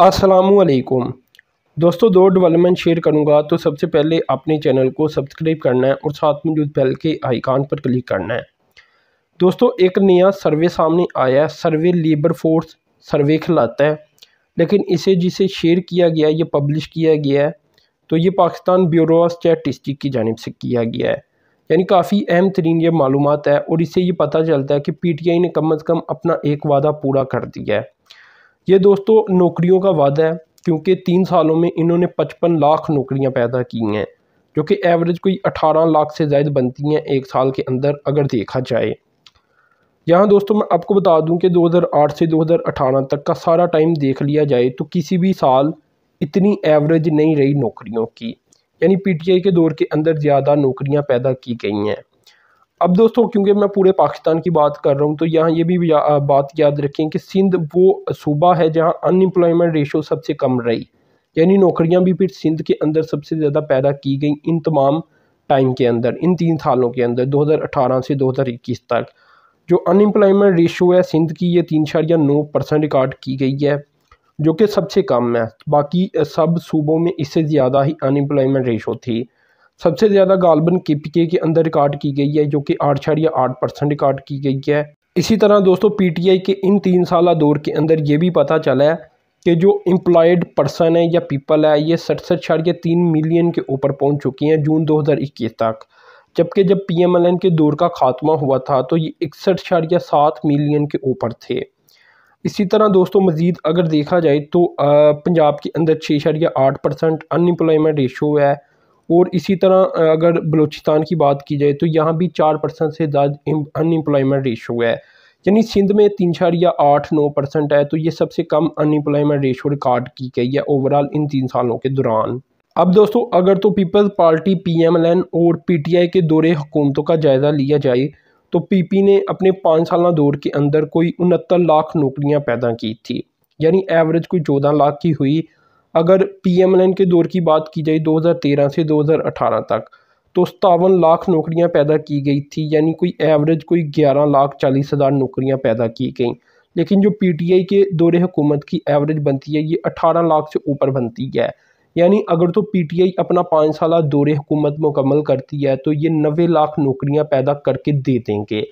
असलकुम दोस्तों दो डेवलपमेंट शेयर करूंगा तो सबसे पहले अपने चैनल को सब्सक्राइब करना है और साथ में जो बेल के आइकान पर क्लिक करना है दोस्तों एक नया सर्वे सामने आया है सर्वे लेबर फोर्स सर्वे खिलाता है लेकिन इसे जिसे शेयर किया गया है ये पब्लिश किया गया है तो ये पाकिस्तान ब्यूरो ऑफ स्टैटिस्टिक की जानब से किया गया है यानी काफ़ी अहम तरीन ये मालूम है और इससे ये पता चलता है कि पी टी आई ने कम अज़ कम अपना एक वादा पूरा कर दिया है ये दोस्तों नौकरियों का वादा है क्योंकि तीन सालों में इन्होंने पचपन लाख नौकरियाँ पैदा की हैं जो कि एवरेज कोई अठारह लाख से ज़ायद बनती हैं एक साल के अंदर अगर देखा जाए यहाँ दोस्तों मैं आपको बता दूं कि 2008 से 2018 तक का सारा टाइम देख लिया जाए तो किसी भी साल इतनी एवरेज नहीं रही नौकरियों की यानी पीटीआई के दौर के अंदर ज़्यादा नौकरियाँ पैदा की गई हैं अब दोस्तों क्योंकि मैं पूरे पाकिस्तान की बात कर रहा हूँ तो यहाँ ये भी या, बात याद रखें कि सिंध वो सूबा है जहाँ अनएम्प्लॉयमेंट रेशो सबसे कम रही यानी नौकरियाँ भी फिर सिंध के अंदर सबसे ज़्यादा पैदा की गई इन तमाम टाइम के अंदर इन तीन सालों के अंदर 2018 से 2021 तक जो अनएम्प्लॉयमेंट रेशो है सिंध की ये तीन शारिया नौ परसेंट रिकॉर्ड की गई है जो कि सबसे कम है बाकी सब सूबों में इससे ज़्यादा ही अनएम्प्लॉयमेंट रेशो थी सबसे ज़्यादा गालबन के पी के, के अंदर रिकॉर्ड की गई है जो कि आठ या आठ परसेंट रिकॉर्ड की गई है इसी तरह दोस्तों पी टी आई के इन तीन साल दौर के अंदर ये भी पता चला है कि जो एम्प्लॉयड पर्सन है या पीपल है ये सड़सठ अशारिया तीन मिलियन के ऊपर पहुँच चुकी हैं जून दो हज़ार इक्कीस तक जबकि जब पी एम एल एन के दौर का खात्मा हुआ था तो ये इकसठ या सात मिलियन के ऊपर थे इसी तरह दोस्तों मज़ीद अगर देखा जाए तो पंजाब के अंदर छः अशारिया आठ परसेंट अनएम्प्लॉयमेंट रेशो है और इसी तरह अगर बलूचिस्तान की बात की जाए तो यहाँ भी चार परसेंट से ज़्यादा अनएम्प्लॉयमेंट रेशो है यानी सिंध में तीन चार या आठ नौ परसेंट है तो ये सबसे कम अनएम्प्लॉयमेंट रेशो रिकॉर्ड की गई है ओवरऑल इन तीन सालों के दौरान अब दोस्तों अगर तो Peoples Party P M L N और पी टी आई के दौरे हुकूमतों का जायज़ा लिया जाए तो पी पी ने अपने पाँच साल दौर के अंदर कोई उनहत्तर लाख नौकरियाँ पैदा की थी यानी एवरेज कोई चौदह लाख की हुई अगर पीएमएलएन के दौर की बात की जाए 2013 से 2018 तक तो सतावन लाख नौकरियां पैदा की गई थी यानी कोई एवरेज कोई ग्यारह लाख चालीस हज़ार नौकरियाँ पैदा की गई लेकिन जो पीटीआई के दौरे हुकूमत की एवरेज बनती है ये अठारह लाख से ऊपर बनती है यानी अगर तो पीटीआई अपना पाँच साल दौरे हुकूमत मुकम्मल करती है तो ये नबे लाख नौकरियाँ पैदा करके दे देंगे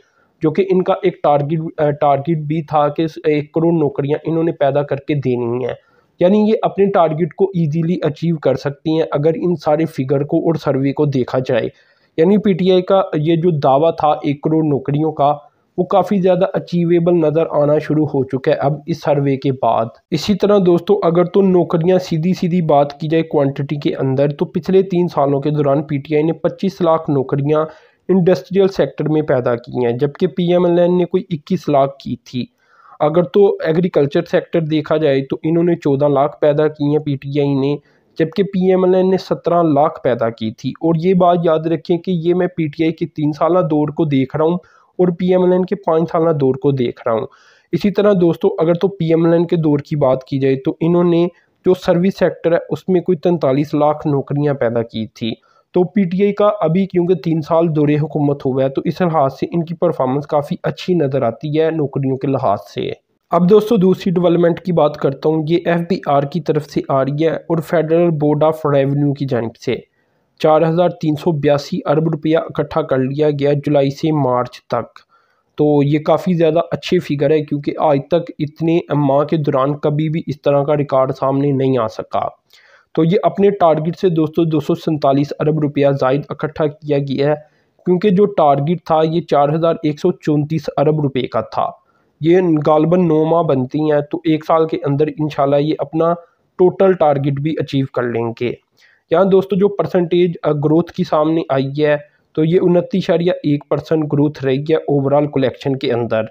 जो कि इनका एक टारगेट टारगेट भी था कि एक करोड़ नौकरियाँ इन्होंने पैदा करके देनी है यानी ये अपने टारगेट को ईजीली अचीव कर सकती हैं अगर इन सारे फिगर को और सर्वे को देखा जाए यानी पीटीआई का ये जो दावा था एक करोड़ नौकरियों का वो काफ़ी ज़्यादा अचीवेबल नज़र आना शुरू हो चुका है अब इस सर्वे के बाद इसी तरह दोस्तों अगर तो नौकरियां सीधी सीधी बात की जाए क्वांटिटी के अंदर तो पिछले तीन सालों के दौरान पीटीआई ने 25 लाख नौकरियां इंडस्ट्रियल सेक्टर में पैदा की हैं जबकि पीएमएलएन ने कोई 21 लाख की थी अगर तो एग्रीकल्चर सेक्टर देखा जाए तो इन्होंने चौदह लाख पैदा की हैं पी ने जबकि एन ने सत्रह लाख पैदा की थी और ये बात याद रखें कि ये मैं आई के तीन साल दौर को देख रहा हूँ और एन के पाँच साल दौर को देख रहा हूँ इसी तरह दोस्तों अगर तो एन के दौर की बात की जाए तो इन्होंने जो सर्विस सेक्टर है उसमें कोई तैंतालीस लाख नौकरियाँ पैदा की थी तो पीटीआई का अभी क्योंकि तीन साल दौरे हुकूमत हुआ है तो इस लिहाज से इनकी परफॉर्मेंस काफ़ी अच्छी नज़र आती है नौकरियों के लिहाज से अब दोस्तों दूसरी डेवलपमेंट की बात करता हूँ ये एफ बी आर की तरफ से आ रही है और फेडरल बोर्ड ऑफ रेवन्यू की जानब से चार हज़ार तीन सौ बयासी अरब रुपया इकट्ठा कर लिया गया जुलाई से मार्च तक तो ये काफ़ी ज़्यादा अच्छे फिगर है क्योंकि आज तक इतने माह के दौरान कभी भी इस तरह का रिकॉर्ड सामने नहीं आ सका तो ये अपने टारगेट से दोस्तों दो अरब रुपया जायद इकट्ठा किया गया है क्योंकि जो टारगेट था ये चार हज़ार एक सौ चौंतीस अरब रुपये का था ये गालबन नौ माह बनती हैं तो एक साल के अंदर इन ये अपना टोटल टारगेट भी अचीव कर लेंगे यहाँ दोस्तों जो परसेंटेज ग्रोथ की सामने आई है तो ये उनतीस या एक परसेंट ग्रोथ रही है ओवरऑल कलेक्शन के अंदर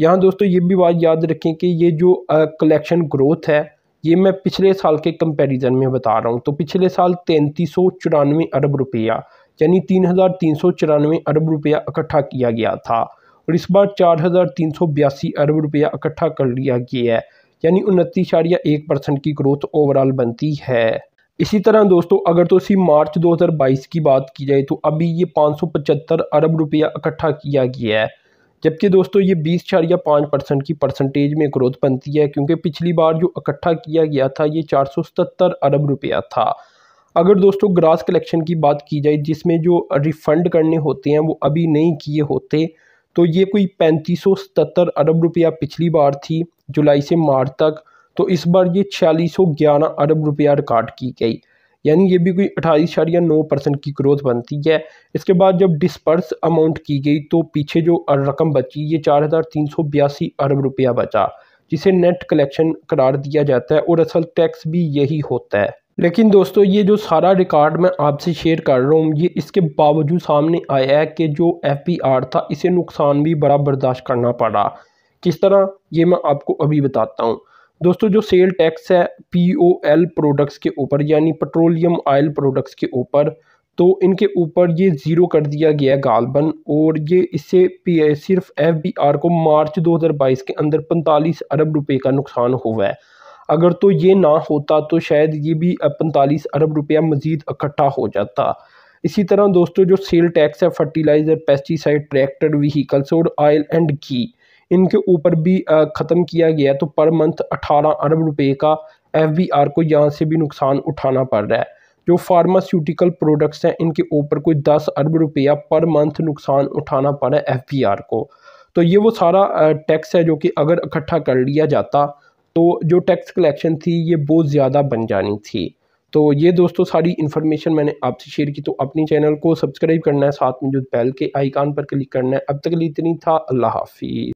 यहाँ दोस्तों ये भी बात याद रखें कि ये जो कलेक्शन ग्रोथ है ये मैं पिछले साल के कंपैरिजन में बता रहा हूँ तो पिछले साल तैंतीस सौ चौरानवे अरब रुपया यानी तीन हज़ार तीन सौ चौरानवे अरब रुपया इकट्ठा किया गया था और इस बार चार हज़ार तीन सौ बयासी अरब रुपया इकट्ठा कर लिया गया है यानी उनतीस इशारिया एक परसेंट की ग्रोथ ओवरऑल बनती है इसी तरह दोस्तों अगर तो इसी मार्च 2022 की बात की जाए तो अभी ये पचहत्तर अरब रुपया इकट्ठा किया गया है जबकि दोस्तों ये बीस या पाँच परसेंट की परसेंटेज में ग्रोथ बनती है क्योंकि पिछली बार जो इकट्ठा किया गया था ये चार सौ सतर अरब रुपया था अगर दोस्तों ग्रास कलेक्शन की बात की जाए जिसमें जो रिफ़ंड करने होते हैं वो अभी नहीं किए होते तो ये कोई पैंतीस सौ सतर अरब रुपया पिछली बार थी जुलाई से मार्च तक तो इस बार ये छियालीस सौ ग्यारह अरब रुपया रिकॉर्ड की गई यानी ये भी कोई अट्ठाईस इशारिया नौ परसेंट की ग्रोथ बनती है इसके बाद जब डिस्पर्स अमाउंट की गई तो पीछे जो रकम बची ये चार हज़ार तीन सौ बयासी अरब रुपया बचा जिसे नेट कलेक्शन करार दिया जाता है और असल टैक्स भी यही होता है लेकिन दोस्तों ये जो सारा रिकॉर्ड मैं आपसे शेयर कर रहा हूँ ये इसके बावजूद सामने आया है कि जो एफ आर था इसे नुकसान भी बड़ा बर्दाश्त करना पड़ा किस तरह ये मैं आपको अभी बताता हूँ दोस्तों जो सेल टैक्स है पी ओ एल प्रोडक्ट्स के ऊपर यानी पेट्रोलियम ऑयल प्रोडक्ट्स के ऊपर तो इनके ऊपर ये ज़ीरो कर दिया गया है गालबन और ये इससे पी सिर्फ एफ बी आर को मार्च 2022 के अंदर 45 अरब रुपए का नुकसान हुआ है अगर तो ये ना होता तो शायद ये भी पैंतालीस अरब रुपया मज़ीद इकट्ठा हो जाता इसी तरह दोस्तों जो सेल टैक्स है फर्टिलाइज़र पेस्टिसाइड ट्रैक्टर व्हीकल्स और आयल एंड घी इनके ऊपर भी ख़त्म किया गया तो पर मंथ अठारह अरब रुपये का एफ को यहाँ से भी नुकसान उठाना पड़ रहा है जो फार्मास्यूटिकल प्रोडक्ट्स हैं इनके ऊपर कोई दस अरब रुपया पर मंथ नुकसान उठाना पड़ा एफ को तो ये वो सारा टैक्स है जो कि अगर इकट्ठा कर लिया जाता तो जो टैक्स कलेक्शन थी ये बहुत ज़्यादा बन जानी थी तो ये दोस्तों सारी इन्फॉर्मेशन मैंने आपसे शेयर की तो अपनी चैनल को सब्सक्राइब करना है साथ में जो बेल के आइकान पर क्लिक करना है अब तक लिए इतनी था अल्लाह हाफिज़